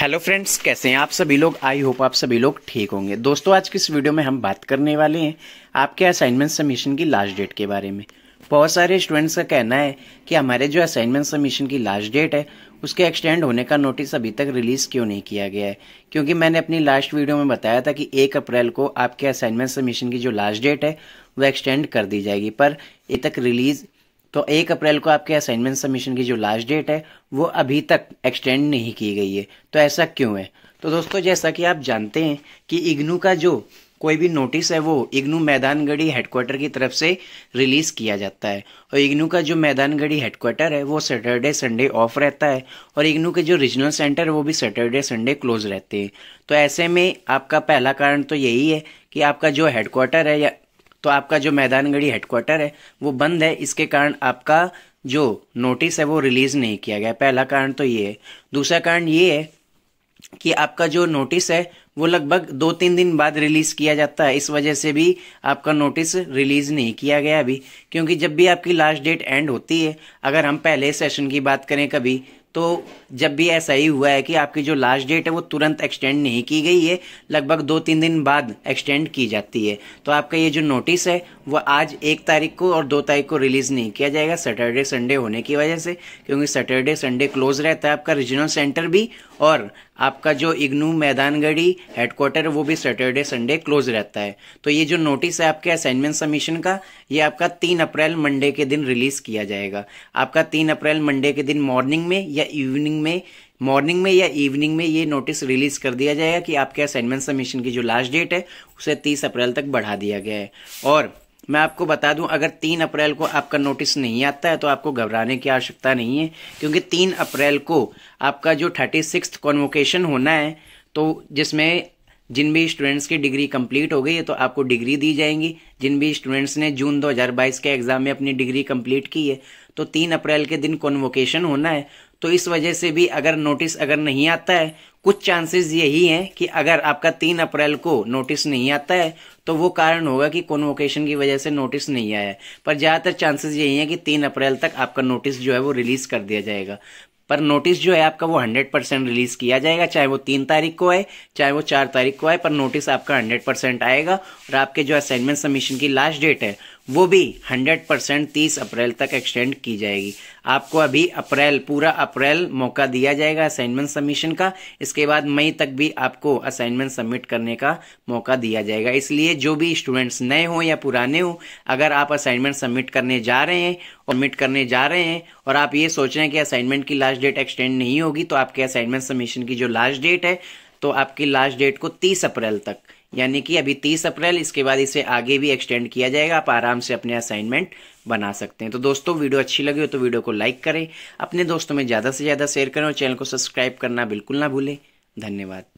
hello friends कैसे हैं आप सभी लोग आई होप आप सभी लोग ठीक होंगे दोस्तों आज की इस वीडियो में हम बात करने वाले हैं आपके असाइनमेंट सबमिशन की लास्ट डेट के बारे में बहुत सारे स्टूडेंट्स का कहना है कि हमारे जो असाइनमेंट सबमिशन की लास्ट डेट है उसके एक्सटेंड होने का नोटिस अभी तक रिलीज़ क्यों नहीं किया गया है क्योंकि मैंने अपनी लास्ट वीडियो में बताया था कि एक अप्रैल को आपके असाइनमेंट सबमिशन की जो लास्ट डेट है वो एक्सटेंड कर दी जाएगी पर ये तक रिलीज़ तो एक अप्रैल को आपके असाइनमेंट सबमिशन की जो लास्ट डेट है वो अभी तक एक्सटेंड नहीं की गई है तो ऐसा क्यों है तो दोस्तों जैसा कि आप जानते हैं कि इग्नू का जो कोई भी नोटिस है वो इग्नू मैदानगढ़ी हेडक्वार्टर की तरफ से रिलीज़ किया जाता है और इग्नू का जो मैदानगढ़ी हेडक्वार्टर है वो सैटरडे संडे ऑफ रहता है और इग्नू के जो रीजनल सेंटर है वो भी सैटरडे संडे क्लोज रहते हैं तो ऐसे में आपका पहला कारण तो यही है कि आपका जो हेडक्वार्टर है या तो आपका जो मैदानगढ़ी हेडक्वार्टर है वो बंद है इसके कारण आपका जो नोटिस है वो रिलीज़ नहीं किया गया पहला कारण तो ये है दूसरा कारण ये है कि आपका जो नोटिस है वो लगभग दो तीन दिन बाद रिलीज़ किया जाता है इस वजह से भी आपका नोटिस रिलीज़ नहीं किया गया अभी क्योंकि जब भी आपकी लास्ट डेट एंड होती है अगर हम पहले सेशन की बात करें कभी तो जब भी ऐसा ही हुआ है कि आपकी जो लास्ट डेट है वो तुरंत एक्सटेंड नहीं की गई है लगभग दो तीन दिन बाद एक्सटेंड की जाती है तो आपका ये जो नोटिस है वो आज एक तारीख को और दो तारीख को रिलीज़ नहीं किया जाएगा सैटरडे संडे होने की वजह से क्योंकि सैटरडे संडे क्लोज रहता है आपका रीजनल सेंटर भी और आपका जो इग्नू मैदानगढ़ी हेडक्वार्टर वो भी सैटरडे संडे क्लोज रहता है तो ये जो नोटिस है आपके असाइनमेंट सबमिशन का ये आपका तीन अप्रैल मंडे के दिन रिलीज किया जाएगा आपका तीन अप्रैल मंडे के दिन मॉर्निंग में या इवनिंग में मॉर्निंग में या इवनिंग में ये नोटिस रिलीज कर दिया जाएगा कि आपके असाइनमेंट सबमिशन की जो लास्ट डेट है उसे तीस अप्रैल तक बढ़ा दिया गया है और मैं आपको बता दूं अगर तीन अप्रैल को आपका नोटिस नहीं आता है तो आपको घबराने की आवश्यकता नहीं है क्योंकि तीन अप्रैल को आपका जो थर्टी सिक्स कॉन्वोकेशन होना है तो जिसमें जिन भी स्टूडेंट्स की डिग्री कंप्लीट हो गई है तो आपको डिग्री दी जाएंगी जिन भी स्टूडेंट्स ने जून 2022 के एग्ज़ाम में अपनी डिग्री कंप्लीट की है तो तीन अप्रैल के दिन कॉन्वोकेशन होना है तो इस वजह से भी अगर नोटिस अगर नहीं आता है कुछ चांसेस यही हैं कि अगर आपका तीन अप्रैल को नोटिस नहीं आता है तो वो कारण होगा कि कॉन्वोकेशन की वजह से नोटिस नहीं आया है पर ज़्यादातर चांसेस यही हैं कि तीन अप्रैल तक आपका नोटिस जो है वो रिलीज़ कर दिया जाएगा पर नोटिस जो है आपका वो हंड्रेड परसेंट रिलीज किया जाएगा चाहे वो तीन तारीख को आए चाहे वो चार तारीख को आए पर नोटिस आपका हंड्रेड परसेंट आएगा और आपके जो असाइनमेंट सबमिशन की लास्ट डेट है वो भी 100 परसेंट तीस अप्रैल तक एक्सटेंड की जाएगी आपको अभी अप्रैल पूरा अप्रैल मौका दिया जाएगा असाइनमेंट सबमिशन का इसके बाद मई तक भी आपको असाइनमेंट सबमिट करने का मौका दिया जाएगा इसलिए जो भी स्टूडेंट्स नए हों या पुराने हों अगर आप असाइनमेंट सबमिट करने जा रहे हैं और सबमिट करने जा रहे हैं और आप ये सोच रहे हैं कि असाइनमेंट की लास्ट डेट एक्सटेंड नहीं होगी तो आपके असाइनमेंट सबमिशन की जो लास्ट डेट है तो आपकी लास्ट डेट को तीस अप्रैल तक यानी कि अभी 30 अप्रैल इसके बाद इसे आगे भी एक्सटेंड किया जाएगा आप आराम से अपने असाइनमेंट बना सकते हैं तो दोस्तों वीडियो अच्छी लगी हो तो वीडियो को लाइक करें अपने दोस्तों में ज़्यादा से ज़्यादा शेयर करें और चैनल को सब्सक्राइब करना बिल्कुल ना भूलें धन्यवाद